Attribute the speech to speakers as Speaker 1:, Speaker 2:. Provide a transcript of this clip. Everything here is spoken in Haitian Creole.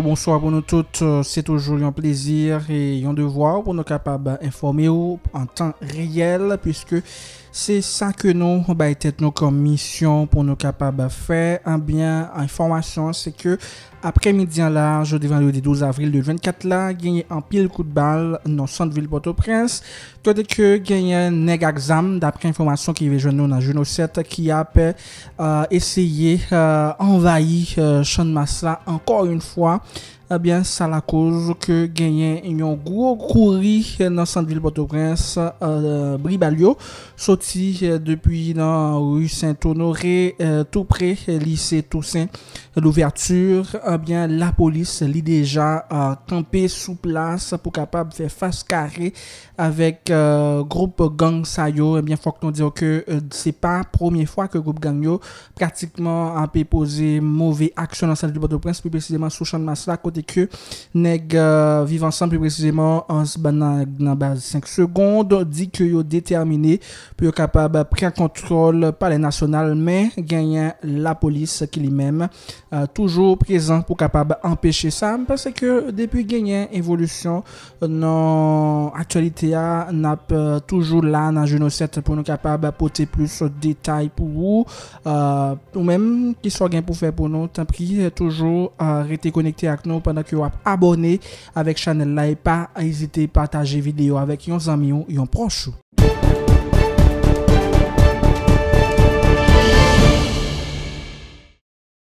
Speaker 1: bonsoir pour nous toutes euh, C'est toujours un plaisir et un devoir pour nous capables d'informer en temps réel puisque Se sa ke nou ba etet nou kom misyon pou nou kapab a fe, anbyen an informasyon se ke apre midyan lajou devanlou di 12 avril 2024 la, genye an pil kout bal nan Santeville-Port-au-Prince, kode ke genye neg aksam, d'apre informasyon ki ve joun nou nan joun ou set, ki ap e euh, seye envayi euh, chan euh, mas la ankor un fwa, Eh bien, ça la cause que genyen yon gwo kouri nan Sandville Port-au-Prince euh, Bribalio. Bribalyo, soti euh, depi Rue Saint-Honoré, euh, tout près lycée Toussaint l'ouverture. Eh bien, la police li déjà campé sou place pou faire faire face carré avec groupe gang sayo. Eh bien, Ebyen, que nou diyo ke se pa première fwa ke groupe gang yo pratikman apè pose mauvais action nan Sandville Port-au-Prince, précisément sous champ de masse la côté ke neg viv ansan pou precizeman ans ban nan 5 sekonde di ke yo determine pou yo kapab pre kontrol pa le nasyonal men genyen la polis ki li men euh, toujou prezant pou kapab empeshe sa mpase ke depi genyen evolusyon nan aktualite a nap euh, toujou la nan jounoset pou nou kapab pote plus detay pou euh, ou ou men ki sou gen pou fe pou nou toujou rete konekte ak nou que vous abonné avec Chanel là et pas hésiter partager vidéo avec vos amis, vos proches.